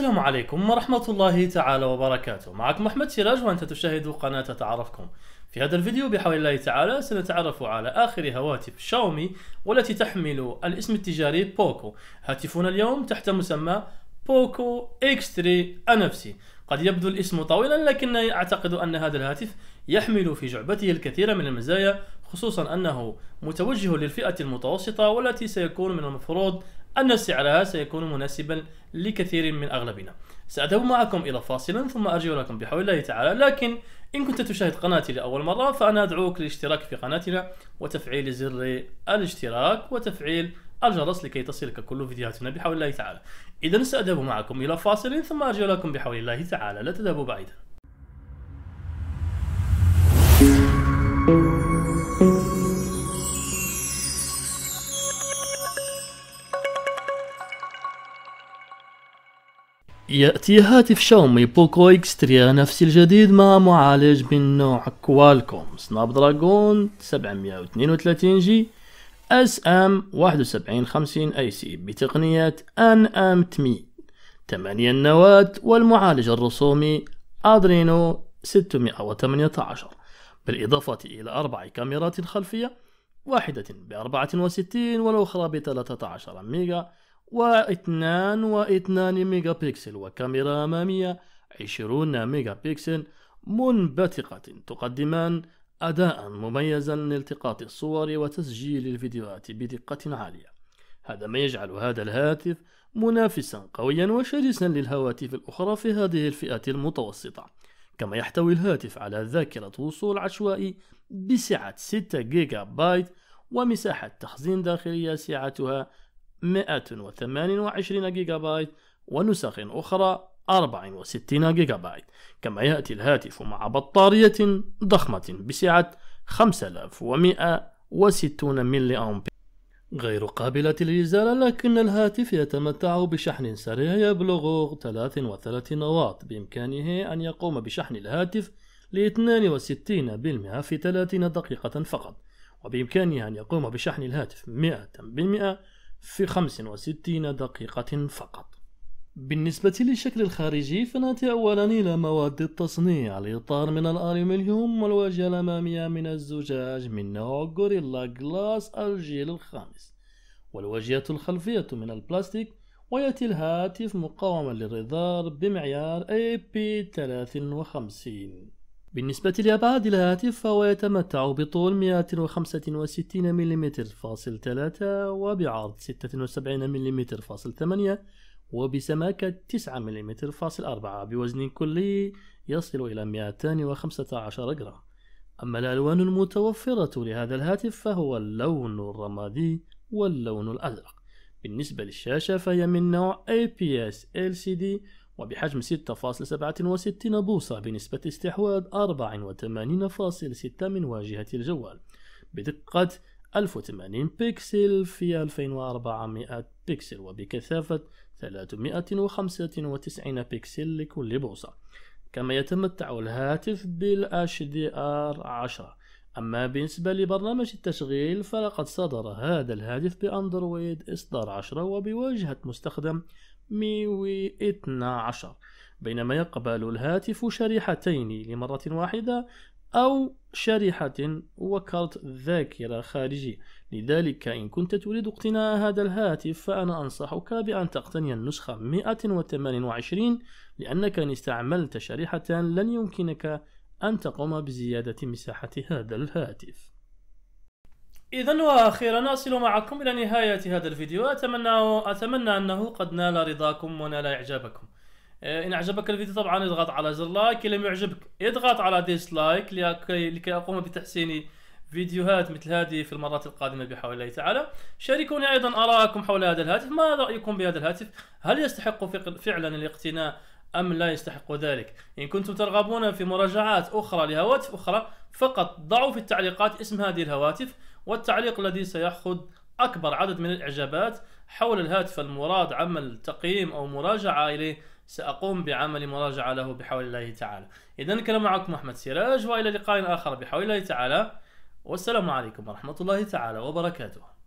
السلام عليكم ورحمة الله تعالى وبركاته معكم أحمد سراج وأنت تشاهد قناة تعرفكم في هذا الفيديو بحول الله تعالى سنتعرف على آخر هواتف شاومي والتي تحمل الاسم التجاري بوكو هاتفنا اليوم تحت مسمى بوكو X3 NFC قد يبدو الاسم طويلا لكنني أعتقد أن هذا الهاتف يحمل في جعبته الكثير من المزايا خصوصا أنه متوجه للفئة المتوسطة والتي سيكون من المفروض أن سعرها سيكون مناسبا لكثير من أغلبنا سأذهب معكم إلى فاصل ثم أرجع لكم بحول الله تعالى لكن إن كنت تشاهد قناتي لأول مرة فأنا أدعوك للاشتراك في قناتنا وتفعيل زر الاشتراك وتفعيل الجرس لكي تصلك كل فيديوهاتنا بحول الله تعالى إذا سأذهب معكم إلى فاصل ثم أرجع لكم بحول الله تعالى لا تذهبوا بعيدا يأتي هاتف شاومي بوكو اكس 3 نفس الجديد مع معالج من نوع كوالكوم سناب دراجون 732 جي اس ام 7150 اي سي بتقنية ان ام تمي 8 نواة والمعالج الرسومي ادرينو 618 بالإضافة إلى أربع كاميرات خلفية واحدة ب 64 والأخرى ب 13 ميجا و2 ميجا بيكسل وكاميرا أمامية 20 ميجا بيكسل منبثقة تقدمان أداء مميزا لالتقاط الصور وتسجيل الفيديوهات بدقة عالية هذا ما يجعل هذا الهاتف منافسا قويا وشرسا للهواتف الأخرى في هذه الفئة المتوسطة كما يحتوي الهاتف على ذاكرة وصول عشوائي بسعة 6 جيجا بايت ومساحة تخزين داخلية سعتها 128 جيجا بايت ونسخ أخرى 64 جيجا بايت كما يأتي الهاتف مع بطارية ضخمة بسعة 5160 ملي أمبير غير قابلة للإزالة لكن الهاتف يتمتع بشحن سريع يبلغ 33 واط بإمكانه أن يقوم بشحن الهاتف ل 62% في 30 دقيقة فقط وبإمكانه أن يقوم بشحن الهاتف 100% في 65 دقيقة فقط بالنسبة للشكل الخارجي فنأتي أولا إلى مواد التصنيع الإطار من الألمنيوم والواجهة الأمامية من الزجاج من نوع غوريلا جلاس الجيل الخامس والواجهة الخلفية من البلاستيك ويأتي الهاتف مقاوما للرادار بمعيار AP 53 بالنسبة لأبعاد الهاتف فهو يتمتع بطول 165 ملم فاصل 3 وبعرض 76 ملم فاصل 8 وبسماكة 9 ملم فاصل 4 بوزن كلي يصل إلى 215 جرام أما الألوان المتوفرة لهذا الهاتف فهو اللون الرمادي واللون الأزرق بالنسبة للشاشة فهي من نوع APS LCD وبحجم 6.67 بوصة بنسبة استحواذ 84.6 من واجهة الجوال بدقة 1080 بيكسل في 2400 بيكسل وبكثافة 395 بيكسل لكل بوصة كما يتمتع الهاتف بال HDR 10 أما بالنسبة لبرنامج التشغيل فلقد صدر هذا الهاتف بأندرويد إصدار 10 وبواجهة مستخدم 112 بينما يقبل الهاتف شريحتين لمرة واحدة أو شريحة وكارت ذاكرة خارجية لذلك إن كنت تريد اقتناء هذا الهاتف فأنا أنصحك بأن تقتني النسخة 128 لأنك إن استعملت شريحة لن يمكنك أن تقوم بزيادة مساحة هذا الهاتف إذا وأخيرا أصل معكم إلى نهاية هذا الفيديو أتمنى أتمنى أنه قد نال رضاكم ونال إعجابكم آه، إن أعجبك الفيديو طبعا اضغط على زر لايك إن لم يعجبك اضغط على ديسلايك لكي, لكي أقوم بتحسين فيديوهات مثل هذه في المرات القادمة بحول الله تعالى شاركوني أيضا آراءكم حول هذا الهاتف ما رأيكم بهذا الهاتف هل يستحق فعلا الاقتناء أم لا يستحق ذلك إن كنتم ترغبون في مراجعات أخرى لهواتف أخرى فقط ضعوا في التعليقات اسم هذه الهواتف والتعليق الذي سيأخذ أكبر عدد من الإعجابات حول الهاتف المراد عمل تقييم أو مراجعة إليه سأقوم بعمل مراجعة له بحول الله تعالى إذا كان معكم أحمد سراج وإلى لقاء آخر بحول الله تعالى والسلام عليكم ورحمة الله تعالى وبركاته